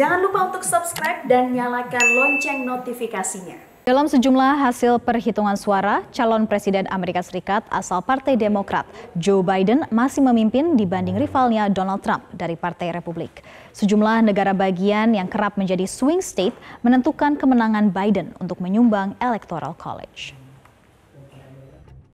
Jangan lupa untuk subscribe dan nyalakan lonceng notifikasinya. Dalam sejumlah hasil perhitungan suara, calon presiden Amerika Serikat asal Partai Demokrat, Joe Biden masih memimpin dibanding rivalnya Donald Trump dari Partai Republik. Sejumlah negara bagian yang kerap menjadi swing state menentukan kemenangan Biden untuk menyumbang Electoral College.